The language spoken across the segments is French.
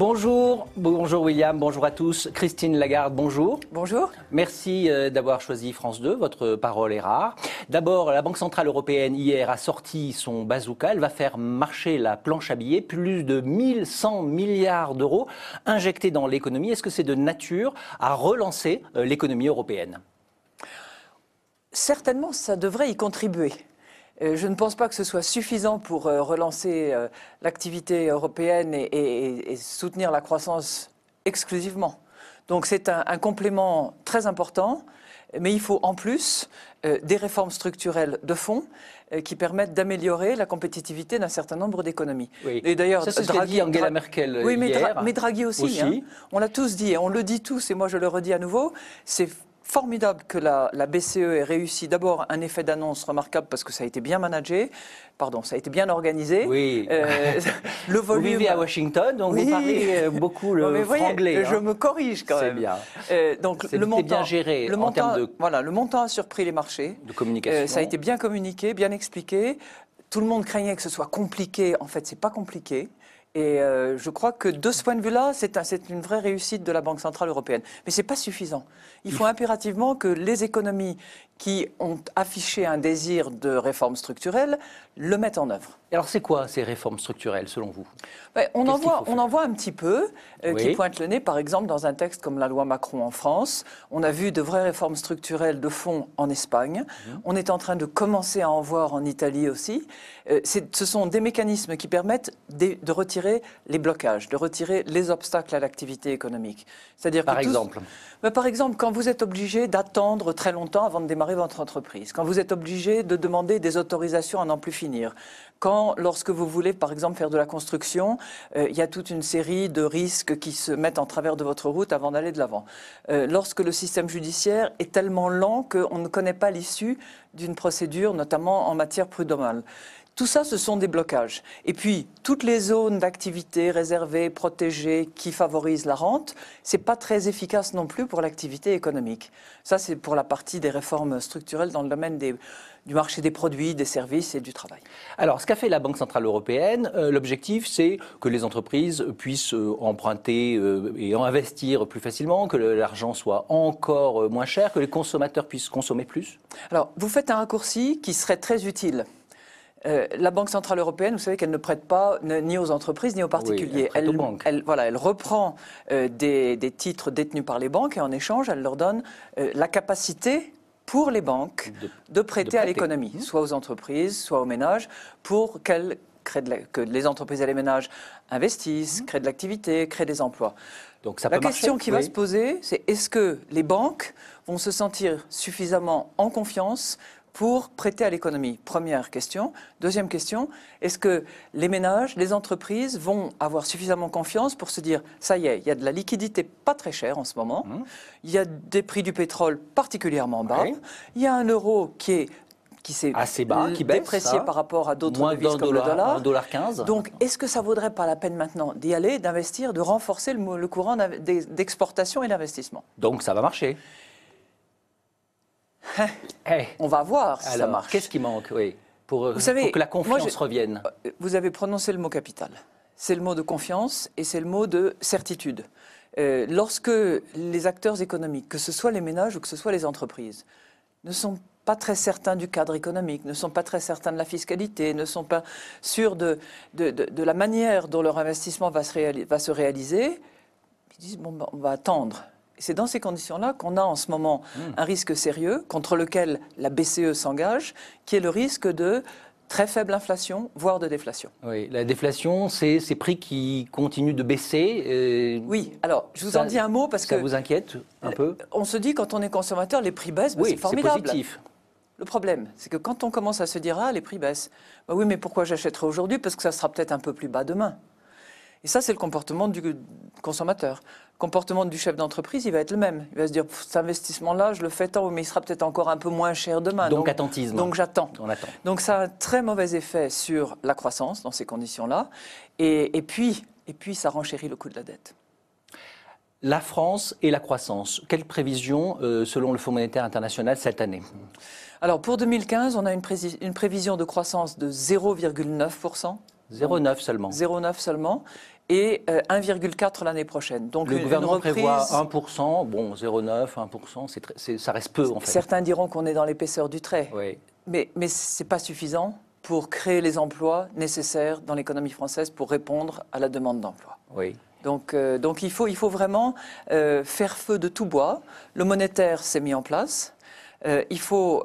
Bonjour, bonjour William, bonjour à tous. Christine Lagarde, bonjour. Bonjour. Merci euh, d'avoir choisi France 2, votre parole est rare. D'abord, la Banque Centrale Européenne hier a sorti son bazooka, elle va faire marcher la planche à billets, plus de 1100 milliards d'euros injectés dans l'économie. Est-ce que c'est de nature à relancer euh, l'économie européenne Certainement, ça devrait y contribuer. Euh, je ne pense pas que ce soit suffisant pour euh, relancer euh, l'activité européenne et, soutenir la croissance exclusivement. Donc c'est un, complément très important, mais il faut en plus des réformes structurelles de fond qui permettent d'améliorer la compétitivité d'un certain nombre d'économies. Et d'ailleurs, Draghi, dit Angela Merkel oui, mais, hier, Draghi hein. aussi. On l'a tous dit, et on le dit tous, et moi je le redis à nouveau. C'est formidable que la, BCE ait réussi d'abord un effet d'annonce remarquable parce que ça a été bien managé, pardon, ça a été bien organisé. Oui. Euh, le volume. Vous vivez à Washington, donc vous parlez euh, beaucoup le mais franglais. Je hein. me corrige quand même. Euh, c'est bien. donc le montant bien géré le en de. Voilà, le montant a surpris les marchés. De communication. ça a été bien communiqué, bien expliqué. Tout le monde craignait que ce soit compliqué. En fait, c'est pas compliqué. Et euh, je crois que de ce point de vue-là, c'est une vraie réussite de la Banque Centrale Européenne. Mais ce n'est pas suffisant. Il faut impérativement que les économies qui ont affiché un désir de réforme structurelle le mettent en œuvre. Alors c'est quoi ces réformes structurelles selon vous on, en voit, on en un petit peu euh, qui pointent le nez par exemple dans un texte comme la loi Macron en France. On a vu de vraies réformes structurelles de fond en Espagne. Mhm. On est en train de commencer à en voir en Italie aussi. Euh, ce sont des mécanismes qui permettent de, retirer les blocages, de retirer les obstacles à l'activité économique. C'est-à-dire par exemple. Bah, par exemple, quand vous êtes obligé d'attendre très longtemps avant de démarrer votre entreprise, quand vous êtes obligé de demander des autorisations à n'en plus finir, quand lorsque vous voulez, par exemple, faire de la construction, euh, il y a toute une série de risques qui se mettent en travers de votre route avant d'aller de l'avant. Euh, lorsque le système judiciaire est tellement lent qu'on ne connaît pas l'issue d'une procédure, notamment en matière prud'homale. Tout ça, ce sont des blocages. Et puis, toutes les zones d'activité réservées, protégées, qui favorisent la rente, ce n'est pas très efficace non plus pour l'activité économique. Ça, c'est pour la partie des réformes structurelles dans le domaine du marché des produits, des services et du travail. Alors, ce qu'a fait la Banque Centrale Européenne, euh, l'objectif, c'est que les entreprises puissent euh, emprunter euh, et investir plus facilement, que l'argent soit encore moins cher, que les consommateurs puissent consommer plus Alors, vous faites un raccourci qui serait très utile euh, la Banque centrale européenne, vous savez qu'elle ne prête pas ni aux entreprises ni aux particuliers. elle, voilà, elle reprend euh, des, titres détenus par les banques et en échange, elle leur donne euh, la capacité pour les banques de, prêter, à l'économie, mhm. soit aux entreprises, soit aux ménages, pour qu'elles que les entreprises et les ménages investissent, mhm. créent de l'activité, créent des emplois. Donc la question qui va se poser, c'est est-ce que les banques vont se sentir suffisamment en confiance pour prêter à l'économie Première question. Deuxième question, est-ce que les ménages, les entreprises vont avoir suffisamment confiance pour se dire, ça y est, il y a de la liquidité pas très chère en ce moment, mmh. il y a des prix du pétrole particulièrement bas, il y a un euro qui est qui s'est assez bas, qui déprécié par rapport à d'autres devises comme dollar, le dollar. Donc, est-ce que ça vaudrait pas la peine maintenant d'y aller, d'investir, de renforcer le courant d'exportation et d'investissement Donc, ça va marcher. Hein on va voir si ça marche. Qu'est-ce qui manque, oui, pour, que la confiance revienne euh, Vous avez prononcé le mot capital. C'est le mot de confiance et c'est le mot de certitude. Euh, lorsque les acteurs économiques, que ce soit les ménages ou que ce soit les entreprises, ne sont pas très certains du cadre économique, ne sont pas très certains de la fiscalité, ne sont pas sûrs de, la manière dont leur investissement va se, réaliser, ils disent bon, ben, on va attendre c'est dans ces conditions-là qu'on a en ce moment hmm. un risque sérieux contre lequel la BCE s'engage, qui est le risque de très faible inflation, voire de déflation. Oui, la déflation, c'est ces prix qui continuent de baisser. Euh, oui, alors je vous en dis un mot parce que... Ça vous inquiète un peu On se dit quand on est consommateur, les prix baissent, formidable. Bah, – oui, c'est Positif. Le problème, c'est que quand on commence à se dire, ah, les prix baissent, bah oui, mais pourquoi j'achèterai aujourd'hui Parce que ça sera peut-être un peu plus bas demain. Et ça, c'est le comportement du consommateur. Le comportement du chef d'entreprise, il va être le même. Il va se dire, cet investissement-là, je le fais tant, mais il sera peut-être encore un peu moins cher demain. Donc, attentisme. Donc j'attends. Donc ça a un très mauvais effet sur la croissance dans ces conditions-là. Et, puis, et puis, ça renchérit le coût de la dette. La France et la croissance. Quelles prévisions, euh, selon le Fonds monétaire international, cette année Alors, pour 2015, on a une prévision de croissance de 0,9%. 0,9 seulement. 0,9 seulement et 1,4 euh, l'année prochaine. Donc le gouvernement prévoit 1%, bon 0,9, 1%, c'est ça reste peu en fait. Certains diront qu'on est dans l'épaisseur du trait, oui. mais, mais ce n'est pas suffisant pour créer les emplois nécessaires dans l'économie française pour répondre à la demande d'emploi. Oui. Donc, euh, donc il, faut, il faut vraiment euh, faire feu de tout bois. Le monétaire s'est mis en place. il faut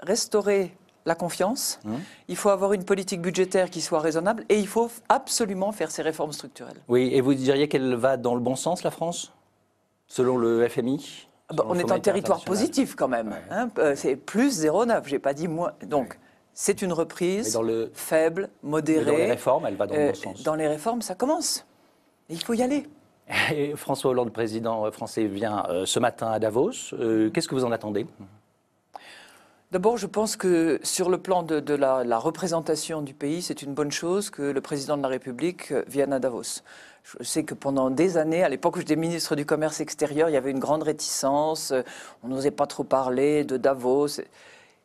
restaurer la confiance, hein il faut avoir une politique budgétaire qui soit raisonnable et il faut absolument faire ces réformes structurelles. Oui, et vous diriez qu'elle va dans le bon sens, la France, selon le FMI ah bah, On est en territoire positif quand même. Hein, euh, c'est plus 0,9, j'ai pas dit moins. Donc. C'est une reprise dans le... faible, modérée. dans les réformes, elle va dans le bon euh, sens. Dans les réformes, ça commence. il faut y aller. François Hollande, président euh, français, vient ce matin à Davos. Qu'est-ce que vous en attendez D'abord, je pense que sur le plan de, la, représentation du pays, c'est une bonne chose que le président de la République euh, vienne à Davos. Je sais que pendant des années, à l'époque où j'étais ministre du Commerce extérieur, il y avait une grande réticence, euh, on n'osait pas trop parler de Davos.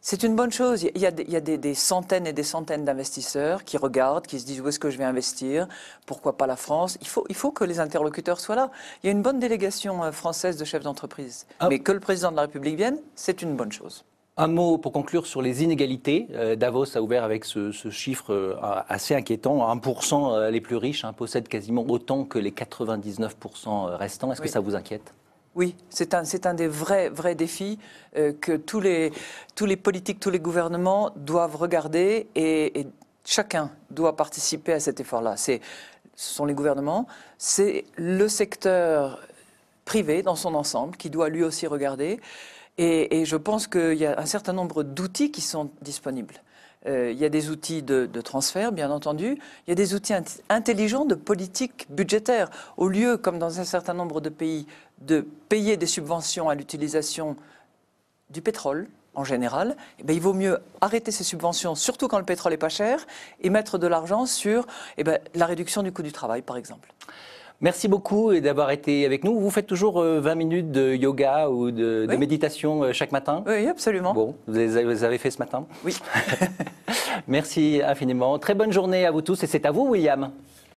C'est une bonne chose. Il y a, des, centaines et des centaines d'investisseurs qui regardent, qui se disent où est-ce que je vais investir, pourquoi pas la France. Il faut, que les interlocuteurs soient là. Il y a une bonne délégation euh, française de chefs d'entreprise. Ah. Mais que le président de la République vienne, c'est une bonne chose. Un mot pour conclure sur les inégalités. Euh, Davos a ouvert avec ce, chiffre euh, assez inquiétant. 1% euh, les plus riches hein, possèdent quasiment autant que les 99% restants. Est-ce que ça vous inquiète oui, c'est un, des vrais, défis que tous les, politiques, tous les gouvernements doivent regarder et chacun doit participer à cet effort-là. Ce sont les gouvernements, c'est le secteur privé dans son ensemble qui doit lui aussi regarder. Et, je pense qu'il y a un certain nombre d'outils qui sont disponibles. Euh, il y a des outils de, transfert, bien entendu. Il y a des outils intelligents de politique budgétaire. Au lieu, comme dans un certain nombre de pays, de payer des subventions à l'utilisation du pétrole en général, eh ben, il vaut mieux arrêter ces subventions, surtout quand le pétrole n'est pas cher, et mettre de l'argent sur eh ben, la réduction du coût du travail, par exemple. Merci beaucoup d'avoir été avec nous. Vous faites toujours 20 euh, minutes de yoga ou de, méditation euh, chaque matin Oui, absolument. Bon, vous les avez fait ce matin Oui. Merci infiniment. Très bonne journée à vous tous et c'est à vous, William.